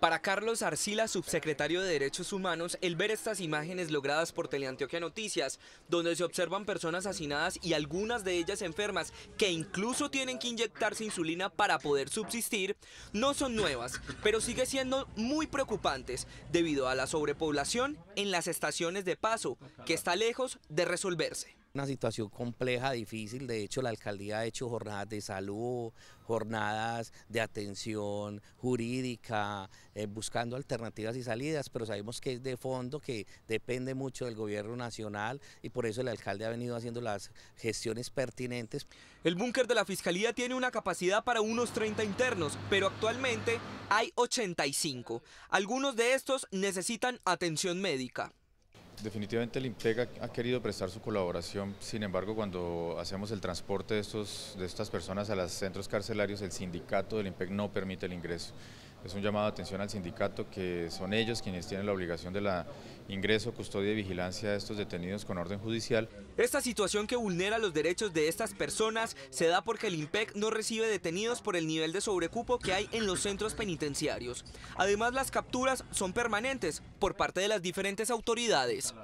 Para Carlos Arcila, subsecretario de Derechos Humanos, el ver estas imágenes logradas por Teleantioquia Noticias, donde se observan personas hacinadas y algunas de ellas enfermas, que incluso tienen que inyectarse insulina para poder subsistir, no son nuevas, pero sigue siendo muy preocupantes debido a la sobrepoblación en las estaciones de paso, que está lejos de resolverse. Una situación compleja, difícil, de hecho la alcaldía ha hecho jornadas de salud, jornadas de atención jurídica, eh, buscando alternativas y salidas, pero sabemos que es de fondo, que depende mucho del gobierno nacional y por eso el alcalde ha venido haciendo las gestiones pertinentes. El búnker de la Fiscalía tiene una capacidad para unos 30 internos, pero actualmente hay 85. Algunos de estos necesitan atención médica definitivamente el IMPEG ha, querido prestar su colaboración, sin embargo cuando hacemos el transporte de, estos, de estas personas a los centros carcelarios, el sindicato del IMPEC no permite el ingreso es un llamado de atención al sindicato que son ellos quienes tienen la obligación de la ingreso, custodia y vigilancia de estos detenidos con orden judicial. Esta situación que vulnera los derechos de estas personas se da porque el IMPEC no recibe detenidos por el nivel de sobrecupo que hay en los centros penitenciarios. Además, las capturas son permanentes por parte de las diferentes autoridades.